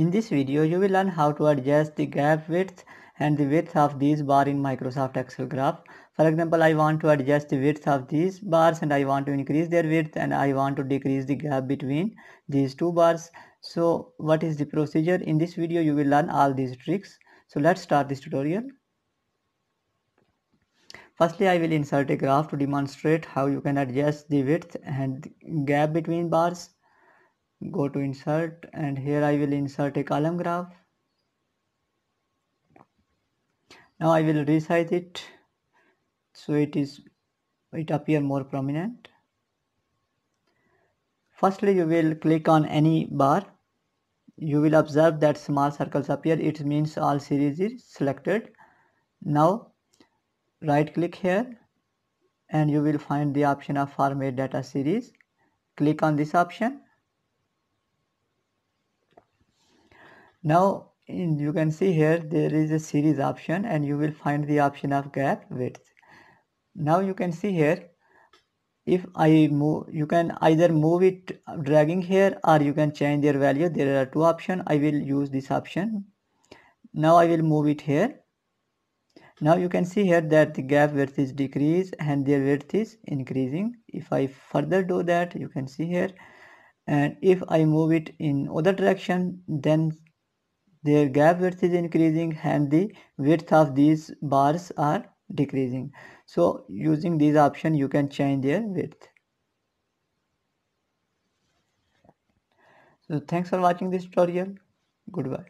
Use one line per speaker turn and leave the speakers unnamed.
In this video, you will learn how to adjust the gap width and the width of these bar in Microsoft Excel graph. For example, I want to adjust the width of these bars and I want to increase their width and I want to decrease the gap between these two bars. So what is the procedure? In this video, you will learn all these tricks. So let's start this tutorial. Firstly, I will insert a graph to demonstrate how you can adjust the width and gap between bars go to insert and here I will insert a column graph now I will resize it so it is it appear more prominent firstly you will click on any bar you will observe that small circles appear it means all series is selected now right click here and you will find the option of format data series click on this option Now in, you can see here there is a series option and you will find the option of gap width. Now you can see here if I move you can either move it uh, dragging here or you can change their value there are two options I will use this option now I will move it here now you can see here that the gap width is decreased and their width is increasing if I further do that you can see here and if I move it in other direction then their gap width is increasing and the width of these bars are decreasing so using this option you can change their width so thanks for watching this tutorial goodbye